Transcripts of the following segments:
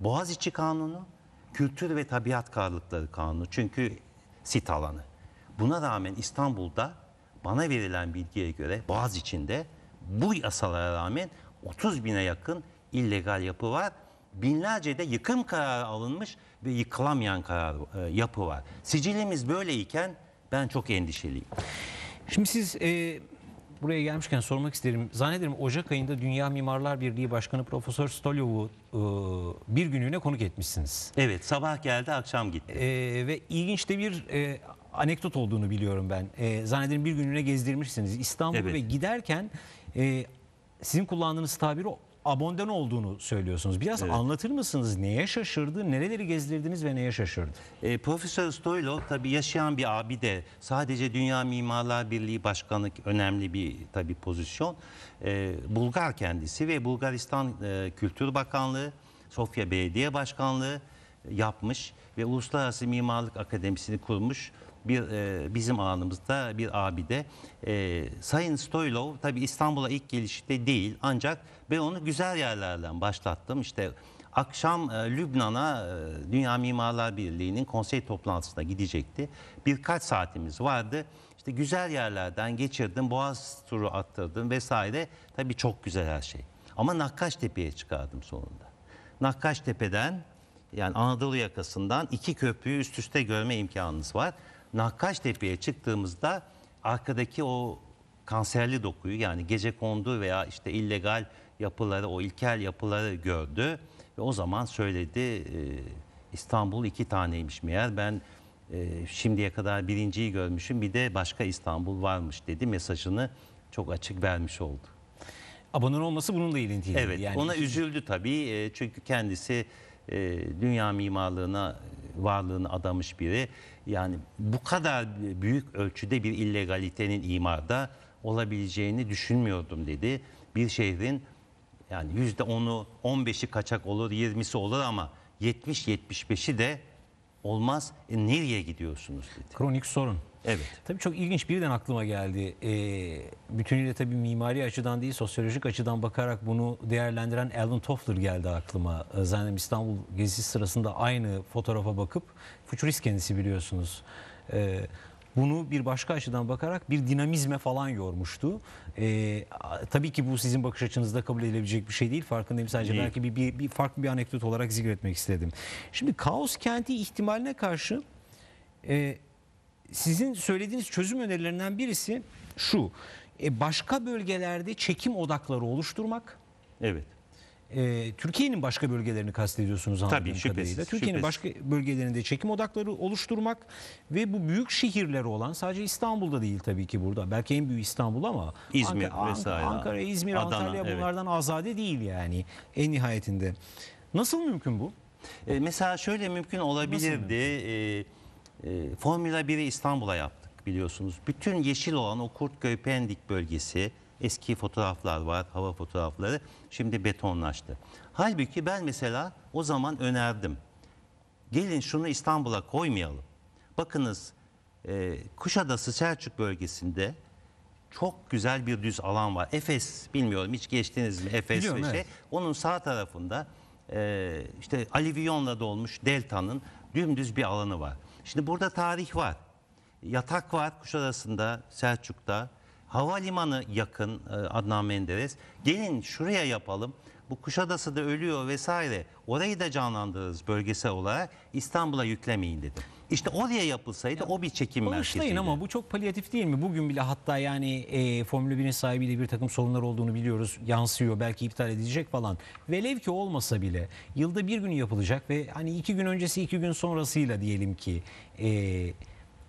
Boğaziçi Kanunu, Kültür ve Tabiat Karlıkları Kanunu çünkü sit alanı. Buna rağmen İstanbul'da bana verilen bilgiye göre Boğaziçi'nde bu yasalara rağmen 30 bine yakın illegal yapı var. Binlerce de yıkım kararı alınmış ve yıkılamayan karar, e, yapı var. Sicilimiz böyleyken ben çok endişeliyim. Şimdi siz e, buraya gelmişken sormak isterim. Zannederim Ocak ayında Dünya Mimarlar Birliği Başkanı Profesör Stolyov'u e, bir günlüğüne konuk etmişsiniz. Evet sabah geldi akşam gitti. E, ve ilginç de bir e, anekdot olduğunu biliyorum ben. E, zannederim bir günlüğüne gezdirmişsiniz İstanbul evet. ve giderken e, sizin kullandığınız tabiri abonden olduğunu söylüyorsunuz. Biraz evet. anlatır mısınız? Neye şaşırdı? Nereleri gezdirdiniz ve neye şaşırdı? E, Profesör Stoylo tabii yaşayan bir abi de sadece Dünya Mimarlar Birliği Başkanı önemli bir tabii pozisyon. E, Bulgar kendisi ve Bulgaristan e, Kültür Bakanlığı, Sofya Belediye Başkanlığı yapmış ve Uluslararası Mimarlık Akademisi'ni kurmuş bir e, bizim alanımızda bir abide. E, Sayın Stoylov tabii İstanbul'a ilk gelişte değil ancak ben onu güzel yerlerden başlattım. İşte akşam e, Lübnan'a e, Dünya Mimarlar Birliği'nin konsey toplantısına gidecekti. Birkaç saatimiz vardı. İşte güzel yerlerden geçirdim, Boğaz turu attırdım vesaire. Tabii çok güzel her şey. Ama Nakkaştepe'ye çıkardım sonunda. Nakkaştepe'den yani Anadolu yakasından iki köprüyü üst üste görme imkanınız var. Nakkaş Nakkaştepe'ye çıktığımızda arkadaki o kanserli dokuyu yani gece kondu veya işte illegal yapıları, o ilkel yapıları gördü. Ve o zaman söyledi e, İstanbul iki taneymiş meğer ben e, şimdiye kadar birinciyi görmüşüm bir de başka İstanbul varmış dedi mesajını çok açık vermiş oldu. Abonun olması bununla ilintili. Evet yani ona üzüldü tabii e, çünkü kendisi e, dünya mimarlığına e, varlığını adamış biri yani bu kadar büyük ölçüde bir illegalitenin imarda olabileceğini düşünmüyordum dedi. Bir şehrin yani yüzde onu 15'i kaçak olur 20'si olur ama 70-75'i de olmaz. E nereye gidiyorsunuz dedi. Kronik sorun. Evet. Tabii çok ilginç birden aklıma geldi. E, bütünüyle tabii mimari açıdan değil sosyolojik açıdan bakarak bunu değerlendiren Alan Toffler geldi aklıma. Ee, Zannedim İstanbul gezisi sırasında aynı fotoğrafa bakıp futurist kendisi biliyorsunuz. E, bunu bir başka açıdan bakarak bir dinamizme falan yormuştu. E, tabii ki bu sizin bakış açınızda kabul edilebilecek bir şey değil. Farkındayım sadece değil. belki bir, bir, bir farklı bir anekdot olarak zikretmek istedim. Şimdi kaos kenti ihtimaline karşı... E, sizin söylediğiniz çözüm önerilerinden birisi şu. E, başka bölgelerde çekim odakları oluşturmak. Evet. E, Türkiye'nin başka bölgelerini kastediyorsunuz anladığım Tabii, şüphesiz, kadarıyla. Türkiye'nin başka bölgelerinde çekim odakları oluşturmak ve bu büyük şehirleri olan sadece İstanbul'da değil tabii ki burada. Belki en büyük İstanbul ama İzmir Ankara, vesaire. Ankara, İzmir, Adana, Antalya bunlardan evet. azade değil yani en nihayetinde. Nasıl mümkün bu? E, mesela şöyle mümkün olabilirdi. Nasıl mümkün? E, e, Formula 1'i İstanbul'a yaptık biliyorsunuz. Bütün yeşil olan o Kurtköy Pendik bölgesi eski fotoğraflar var, hava fotoğrafları şimdi betonlaştı. Halbuki ben mesela o zaman önerdim. Gelin şunu İstanbul'a koymayalım. Bakınız e, Kuşadası Selçuk bölgesinde çok güzel bir düz alan var. Efes bilmiyorum hiç geçtiniz mi Efes Biliyorum, ve şey. Onun sağ tarafında e, işte alivyonla dolmuş deltanın dümdüz bir alanı var. Şimdi burada tarih var. Yatak var Kuşadası'nda, Selçuk'ta. Havalimanı yakın e, Adnan Menderes. Gelin şuraya yapalım bu da ölüyor vesaire orayı da canlandırırız bölgesel olarak İstanbul'a yüklemeyin dedim. İşte oraya yapılsaydı o bir çekim merkezi. Konuşlayın ama bu çok paliatif değil mi? Bugün bile hatta yani e, Formula 1'in sahibiyle bir takım sorunlar olduğunu biliyoruz. Yansıyor belki iptal edilecek falan. Velev ki olmasa bile yılda bir günü yapılacak ve hani iki gün öncesi iki gün sonrasıyla diyelim ki e,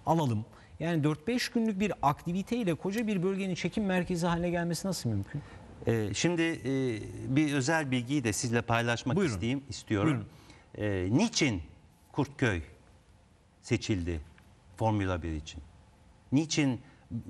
alalım. Yani 4-5 günlük bir aktiviteyle koca bir bölgenin çekim merkezi haline gelmesi nasıl mümkün? Ee, şimdi e, bir özel bilgiyi de sizle paylaşmak Buyurun. isteyeyim istiyorum. Buyurun. Ee, niçin Kurtköy seçildi Formula 1 için? Niçin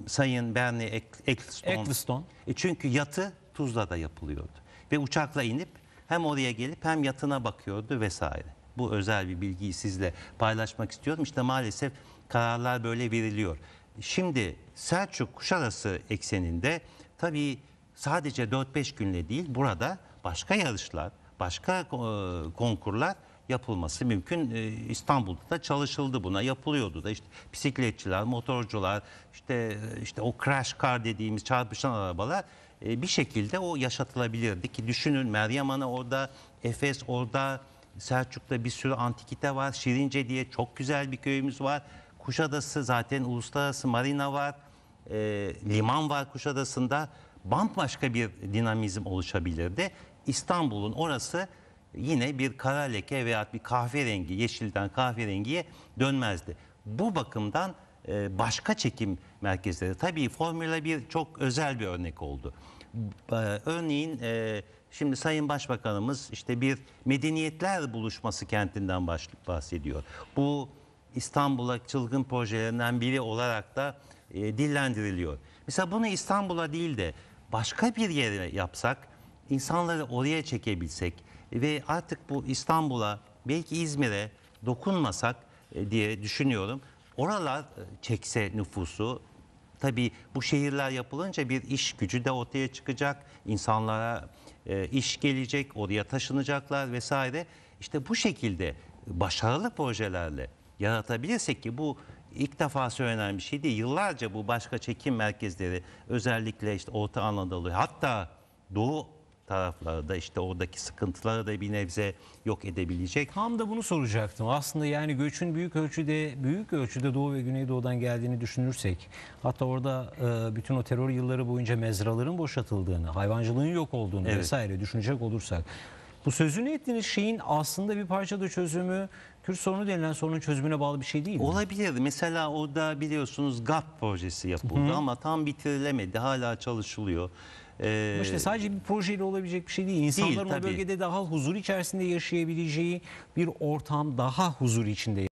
Sayın Bernie Eccleston? Eccleston. E çünkü yatı Tuzla'da yapılıyordu. Ve uçakla inip hem oraya gelip hem yatına bakıyordu vesaire. Bu özel bir bilgiyi sizle paylaşmak istiyorum. İşte maalesef kararlar böyle veriliyor. Şimdi Selçuk Kuşadası ekseninde tabii sadece 4-5 günle değil burada başka yarışlar, başka e, konkurlar yapılması mümkün. E, İstanbul'da da çalışıldı buna, yapılıyordu da işte bisikletçiler, motorcular, işte e, işte o crash car dediğimiz çarpışan arabalar bir şekilde o yaşatılabilirdi ki düşünün Meryem Ana orada, Efes orada, Selçuk'ta bir sürü antikite var, Şirince diye çok güzel bir köyümüz var. Kuşadası zaten uluslararası marina var, e, liman var Kuşadası'nda bambaşka bir dinamizm oluşabilirdi. İstanbul'un orası yine bir kara leke veya bir kahverengi, yeşilden kahverengiye dönmezdi. Bu bakımdan e, başka çekim merkezleri. Tabii Formula 1 çok özel bir örnek oldu. E, örneğin e, şimdi Sayın Başbakanımız işte bir medeniyetler buluşması kentinden bahsediyor. Bu İstanbul'a çılgın projelerinden biri olarak da dillendiriliyor. Mesela bunu İstanbul'a değil de başka bir yere yapsak, insanları oraya çekebilsek ve artık bu İstanbul'a belki İzmir'e dokunmasak e, diye düşünüyorum. Oralar e, çekse nüfusu tabii bu şehirler yapılınca bir iş gücü de ortaya çıkacak. İnsanlara e, iş gelecek, oraya taşınacaklar vesaire. İşte bu şekilde başarılı projelerle yaratabilirsek ki bu ilk defa söylenen bir şeydi. Yıllarca bu başka çekim merkezleri özellikle işte Orta Anadolu hatta Doğu taraflarda işte oradaki sıkıntıları da bir nebze yok edebilecek. Tam da bunu soracaktım. Aslında yani göçün büyük ölçüde büyük ölçüde Doğu ve Güneydoğu'dan geldiğini düşünürsek hatta orada e, bütün o terör yılları boyunca mezraların boşaltıldığını, hayvancılığın yok olduğunu evet. vesaire düşünecek olursak bu sözünü ettiğiniz şeyin aslında bir parçada çözümü Kürt sorunu denilen sorunun çözümüne bağlı bir şey değil mi? Olabilir. Mesela o da biliyorsunuz GAP projesi yapıldı Hı. ama tam bitirilemedi. Hala çalışılıyor. Ee, Ama sadece bir projeyle olabilecek bir şey değil. İnsanların değil, o bölgede daha huzur içerisinde yaşayabileceği bir ortam daha huzur içinde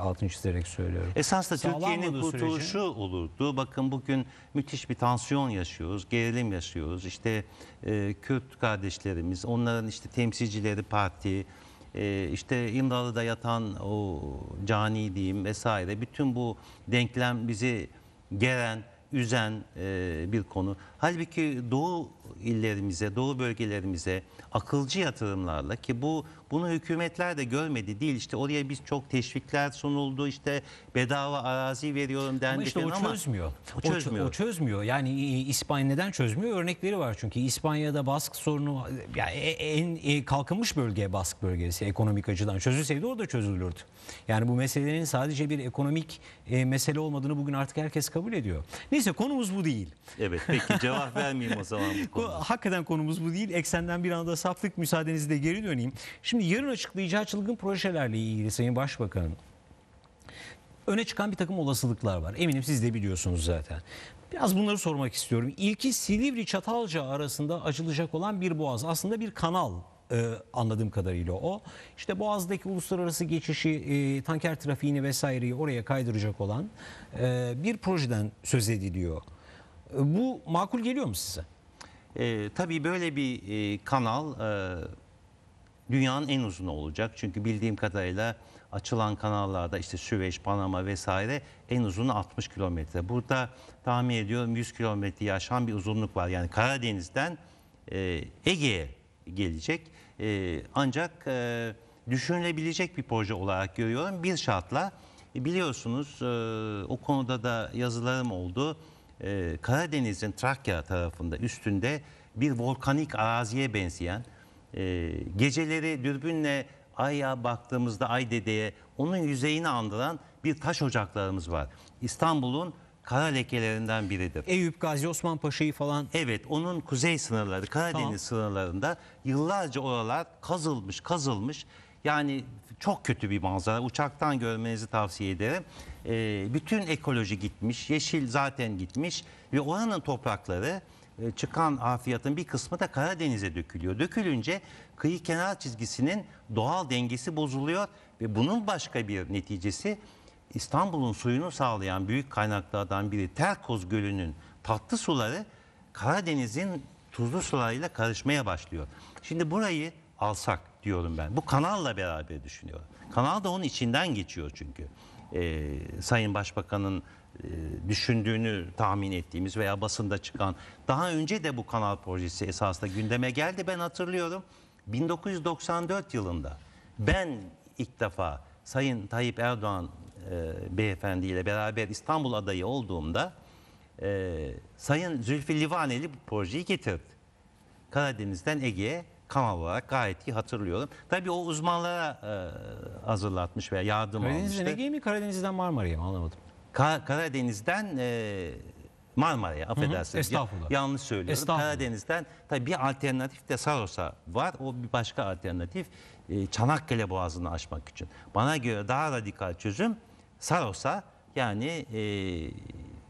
altını çizerek söylüyorum. Esas Türkiye'nin Sağlanmadığı kurtuluşu sürece- olurdu. Bakın bugün müthiş bir tansiyon yaşıyoruz, gerilim yaşıyoruz. İşte e, Kürt kardeşlerimiz, onların işte temsilcileri parti, e, işte İmralı'da yatan o cani diyeyim vesaire. Bütün bu denklem bizi geren, üzen e, bir konu. Halbuki Doğu illerimize, doğu bölgelerimize akılcı yatırımlarla ki bu bunu hükümetler de görmedi değil işte oraya biz çok teşvikler sunuldu işte bedava arazi veriyorum dendi ama işte o ama çözmüyor. O çözmüyor. O, çözmüyor. Yani İspanya neden çözmüyor? Örnekleri var çünkü İspanya'da bask sorunu yani e, en, e, kalkınmış bölge bask bölgesi ekonomik açıdan çözülseydi orada çözülürdü. Yani bu meselelerin sadece bir ekonomik e, mesele olmadığını bugün artık herkes kabul ediyor. Neyse konumuz bu değil. Evet peki cevap vermeyeyim o zaman. konu. Hakikaten konumuz bu değil. Eksenden bir anda saptık. Müsaadenizle geri döneyim. Şimdi yarın açıklayacağı çılgın projelerle ilgili Sayın Başbakan'ın öne çıkan bir takım olasılıklar var. Eminim siz de biliyorsunuz zaten. Biraz bunları sormak istiyorum. İlki Silivri Çatalca arasında açılacak olan bir boğaz. Aslında bir kanal ee, anladığım kadarıyla o. İşte Boğaz'daki uluslararası geçişi, e, tanker trafiğini vesaireyi oraya kaydıracak olan e, bir projeden söz ediliyor. E, bu makul geliyor mu size? E, tabii böyle bir e, kanal e, dünyanın en uzunu olacak. Çünkü bildiğim kadarıyla açılan kanallarda işte Süveyş, Panama vesaire en uzunu 60 kilometre. Burada tahmin ediyorum 100 kilometre aşan bir uzunluk var. Yani Karadeniz'den e, Ege'ye gelecek. E, ancak e, düşünülebilecek bir proje olarak görüyorum. Bir şartla e, biliyorsunuz e, o konuda da yazılarım oldu e, Karadeniz'in Trakya tarafında üstünde bir volkanik araziye benzeyen e, geceleri dürbünle aya baktığımızda ay dedeye onun yüzeyini andıran bir taş ocaklarımız var. İstanbul'un kara lekelerinden biridir. Eyüp Gazi Osman Paşa'yı falan. Evet onun kuzey sınırları Karadeniz tamam. sınırlarında yıllarca oralar kazılmış kazılmış yani çok kötü bir manzara. Uçaktan görmenizi tavsiye ederim. E, bütün ekoloji gitmiş, yeşil zaten gitmiş ve oranın toprakları e, çıkan afiyatın bir kısmı da Karadeniz'e dökülüyor. Dökülünce kıyı kenar çizgisinin doğal dengesi bozuluyor ve bunun başka bir neticesi İstanbul'un suyunu sağlayan büyük kaynaklardan biri Terkoz Gölü'nün tatlı suları Karadeniz'in tuzlu sularıyla karışmaya başlıyor. Şimdi burayı alsak diyorum ben. Bu kanalla beraber düşünüyorum. Kanal da onun içinden geçiyor çünkü. Ee, Sayın Başbakan'ın e, düşündüğünü tahmin ettiğimiz veya basında çıkan. Daha önce de bu kanal projesi esasında gündeme geldi. Ben hatırlıyorum 1994 yılında ben ilk defa Sayın Tayyip Erdoğan e, beyefendi ile beraber İstanbul adayı olduğumda e, Sayın Zülfü Livaneli bu projeyi getirdi. Karadeniz'den Ege'ye kamu olarak gayet iyi hatırlıyorum. Tabii o uzmanlara e, hazırlatmış veya yardım Karadeniz'den almıştı. Ege'ye mi Karadeniz'den Marmara'ya mı anlamadım. Ka- Karadeniz'den e, Marmara'ya affedersiniz. Estağfurullah. Ya- yanlış söylüyorum. Estağfurullah. Karadeniz'den tabi bir alternatif de Saros'a var. O bir başka alternatif e, Çanakkale Boğazı'nı aşmak için. Bana göre daha radikal çözüm Saros'a yani e,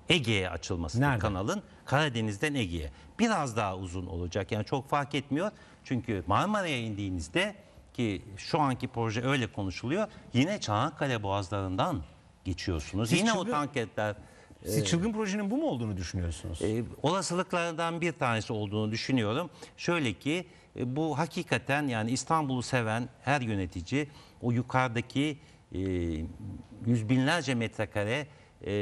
Ege'ye açılması kanalın Karadeniz'den Ege'ye biraz daha uzun olacak. Yani çok fark etmiyor. Çünkü Marmara'ya indiğinizde ki şu anki proje öyle konuşuluyor. Yine Çanakkale Boğazları'ndan geçiyorsunuz. Siz yine çılgın, o tanketler. Siz e, projenin bu mu olduğunu düşünüyorsunuz? E, olasılıklarından bir tanesi olduğunu düşünüyorum. Şöyle ki e, bu hakikaten yani İstanbul'u seven her yönetici o yukarıdaki e, yüz binlerce metrekare e,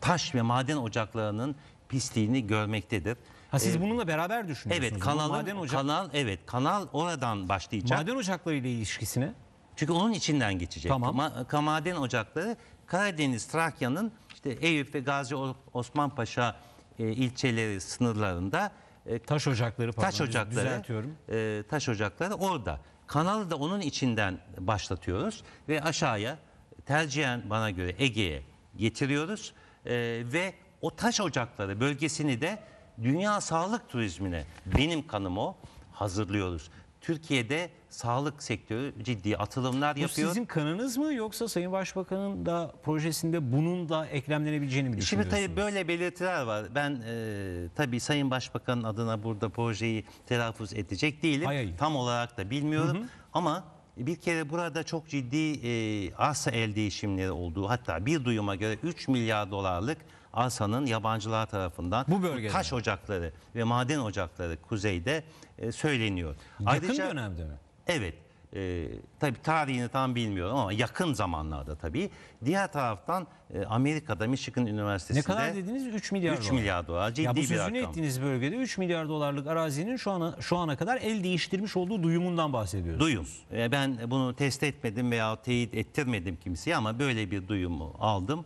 taş ve maden ocaklarının pisliğini görmektedir. Ha siz ee, bununla beraber düşünüyorsunuz. Evet kanalın, maden ocak, kanal evet kanal oradan başlayacak. maden ocaklarıyla ilişkisine. Çünkü onun içinden geçecek. Tamam. Kama- Kamaden Ocakları Karadeniz Trakya'nın işte Eyüp ve Gazi Osman Paşa e, ilçeleri sınırlarında e, taş ocakları pardon, taş ocakları düzeltiyorum. e, taş ocakları orada. Kanalı da onun içinden başlatıyoruz ve aşağıya tercihen bana göre Ege'ye getiriyoruz E, ve o taş ocakları bölgesini de dünya sağlık turizmine benim kanım o hazırlıyoruz. Türkiye'de sağlık sektörü ciddi atılımlar Bu yapıyor. sizin kanınız mı yoksa Sayın Başbakan'ın da projesinde bunun da eklemlenebileceğini mi Şimdi tabii böyle belirtiler var. Ben e, tabii Sayın Başbakan'ın adına burada projeyi telaffuz edecek değilim. Hayır. Tam olarak da bilmiyorum. Ama bir kere burada çok ciddi e, arsa el değişimleri olduğu hatta bir duyuma göre 3 milyar dolarlık Asan'ın yabancılar tarafından Bu bölgede taş ocakları ve maden ocakları kuzeyde e, söyleniyor. Yakın Ayrıca, dönemde mi? Evet. E, tabii tarihini tam bilmiyorum ama yakın zamanlarda tabii. Diğer taraftan e, Amerika'da Michigan Üniversitesi'nde... Ne kadar dediniz? 3 milyar 3 dolar. milyar dolar. Ciddi ya bu sözünü bir rakam. ettiğiniz bölgede 3 milyar dolarlık arazinin şu ana, şu ana kadar el değiştirmiş olduğu duyumundan bahsediyorsunuz. Duyum. E, ben bunu test etmedim veya teyit ettirmedim kimseye ama böyle bir duyumu aldım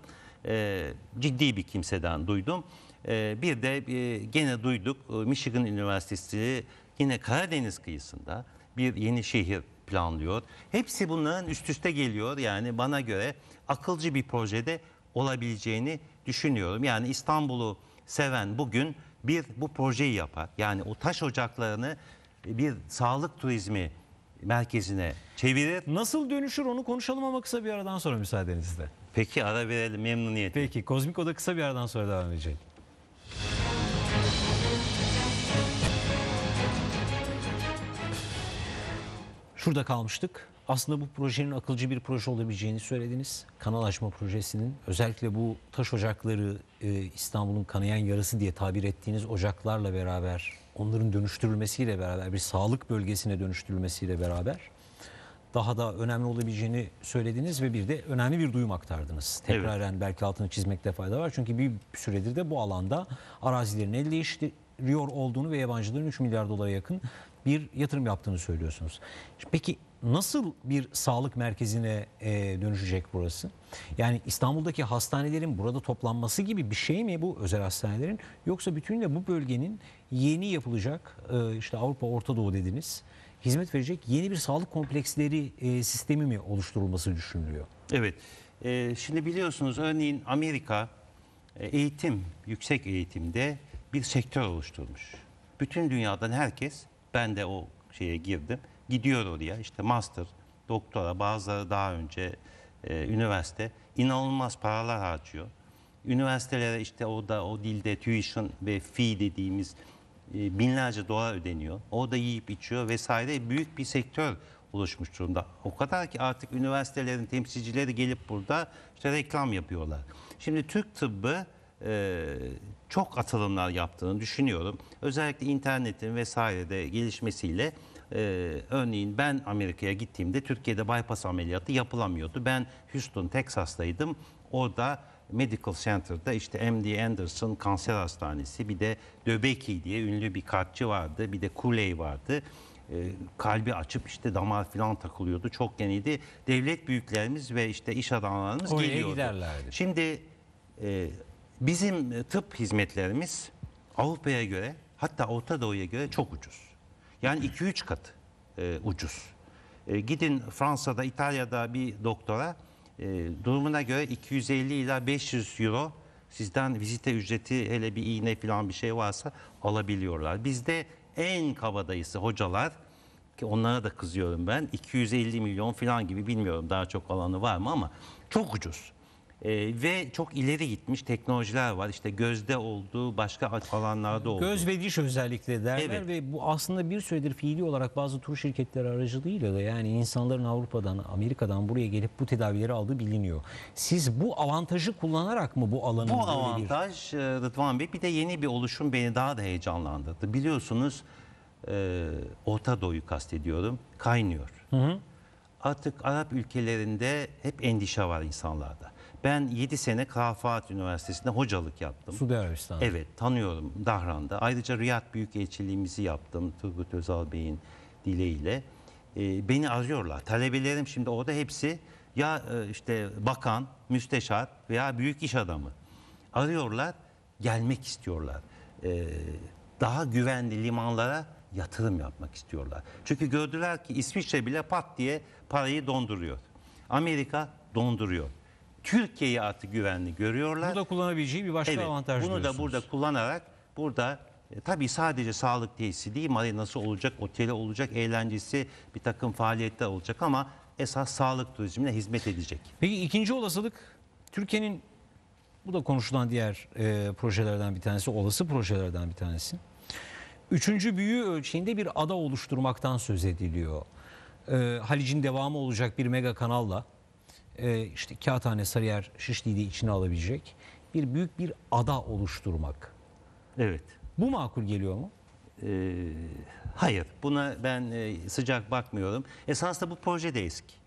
e, ciddi bir kimseden duydum. E, bir de e, gene duyduk e, Michigan Üniversitesi yine Karadeniz kıyısında bir yeni şehir planlıyor. Hepsi bunların üst üste geliyor. Yani bana göre akılcı bir projede olabileceğini düşünüyorum. Yani İstanbul'u seven bugün bir bu projeyi yapar. Yani o taş ocaklarını bir sağlık turizmi merkezine çevirir. Nasıl dönüşür onu konuşalım ama kısa bir aradan sonra müsaadenizle. Peki ara verelim memnuniyetle. Peki Kozmik Oda kısa bir aradan sonra devam edecek. Şurada kalmıştık. Aslında bu projenin akılcı bir proje olabileceğini söylediniz. Kanal açma projesinin özellikle bu taş ocakları e, İstanbul'un kanayan yarısı diye tabir ettiğiniz ocaklarla beraber onların dönüştürülmesiyle beraber bir sağlık bölgesine dönüştürülmesiyle beraber daha da önemli olabileceğini söylediniz ve bir de önemli bir duyum aktardınız. Tekraren evet. belki altını çizmekte fayda var. Çünkü bir süredir de bu alanda arazilerin el değiştiriyor olduğunu ve yabancıların 3 milyar dolara yakın bir yatırım yaptığını söylüyorsunuz. Peki nasıl bir sağlık merkezine e, dönüşecek burası? Yani İstanbul'daki hastanelerin burada toplanması gibi bir şey mi bu özel hastanelerin? Yoksa bütünle bu bölgenin yeni yapılacak e, işte Avrupa Orta Doğu dediniz hizmet verecek yeni bir sağlık kompleksleri e, sistemi mi oluşturulması düşünülüyor? Evet. E, şimdi biliyorsunuz örneğin Amerika e, eğitim, yüksek eğitimde bir sektör oluşturmuş. Bütün dünyadan herkes, ben de o şeye girdim gidiyor oraya. işte master, doktora bazıları daha önce e, üniversite inanılmaz paralar harcıyor. Üniversitelere işte orada o dilde tuition ve fee dediğimiz e, binlerce dolar ödeniyor. Orada yiyip içiyor vesaire büyük bir sektör oluşmuş durumda. O kadar ki artık üniversitelerin temsilcileri gelip burada işte reklam yapıyorlar. Şimdi Türk tıbbı e, çok atılımlar yaptığını düşünüyorum. Özellikle internetin vesairede de gelişmesiyle ee, örneğin ben Amerika'ya gittiğimde Türkiye'de bypass ameliyatı yapılamıyordu. Ben Houston, Texas'taydım. Orada Medical Center'da işte MD Anderson Kanser Hastanesi bir de Döbeki diye ünlü bir kartçı vardı. Bir de Kuley vardı. Ee, kalbi açıp işte damar falan takılıyordu. Çok yeniydi. Devlet büyüklerimiz ve işte iş adamlarımız Oraya geliyordu. Giderlerdi. Şimdi e, bizim tıp hizmetlerimiz Avrupa'ya göre hatta Orta Doğu'ya göre çok ucuz. Yani 2-3 kat e, ucuz. E, gidin Fransa'da, İtalya'da bir doktora e, durumuna göre 250 ila 500 euro sizden vizite ücreti hele bir iğne falan bir şey varsa alabiliyorlar. Bizde en kabadayısı hocalar ki onlara da kızıyorum ben 250 milyon falan gibi bilmiyorum daha çok alanı var mı ama çok ucuz. E, ve çok ileri gitmiş teknolojiler var. İşte gözde oldu, başka alanlarda oldu. Göz ve diş özellikle derler evet. ve bu aslında bir süredir fiili olarak bazı tur şirketleri aracılığıyla da yani insanların Avrupa'dan, Amerika'dan buraya gelip bu tedavileri aldığı biliniyor. Siz bu avantajı kullanarak mı bu alanı? Bu avantaj bir... E, Rıdvan Bey bir de yeni bir oluşum beni daha da heyecanlandırdı. Biliyorsunuz e, Orta Doğu'yu kastediyorum kaynıyor. Hı hı. Artık Arap ülkelerinde hep endişe var insanlarda. Ben 7 sene Kafaat Üniversitesi'nde hocalık yaptım. Suudi Arabistan'da. Evet tanıyorum Dahran'da. Ayrıca Riyad Büyükelçiliğimizi yaptım Turgut Özal Bey'in dileğiyle. E, beni arıyorlar. Talebelerim şimdi orada hepsi ya e, işte bakan, müsteşar veya büyük iş adamı. Arıyorlar, gelmek istiyorlar. E, daha güvenli limanlara yatırım yapmak istiyorlar. Çünkü gördüler ki İsviçre bile pat diye parayı donduruyor. Amerika donduruyor. Türkiye'yi artık güvenli görüyorlar. Bu da kullanabileceği bir başka evet, avantaj Bunu diyorsunuz. da burada kullanarak burada e, tabii sadece sağlık tesisi değil, marinası olacak, oteli olacak, eğlencesi, bir takım faaliyetler olacak ama esas sağlık turizmine hizmet edecek. Peki ikinci olasılık Türkiye'nin bu da konuşulan diğer e, projelerden bir tanesi, olası projelerden bir tanesi. Üçüncü büyü ölçeğinde bir ada oluşturmaktan söz ediliyor. E, Halic'in devamı olacak bir mega kanalla e, işte Kağıthane, Sarıyer, Şişli'yi içine alabilecek bir büyük bir ada oluşturmak. Evet. Bu makul geliyor mu? Ee, hayır. Buna ben e, sıcak bakmıyorum. Esasında bu proje de eski.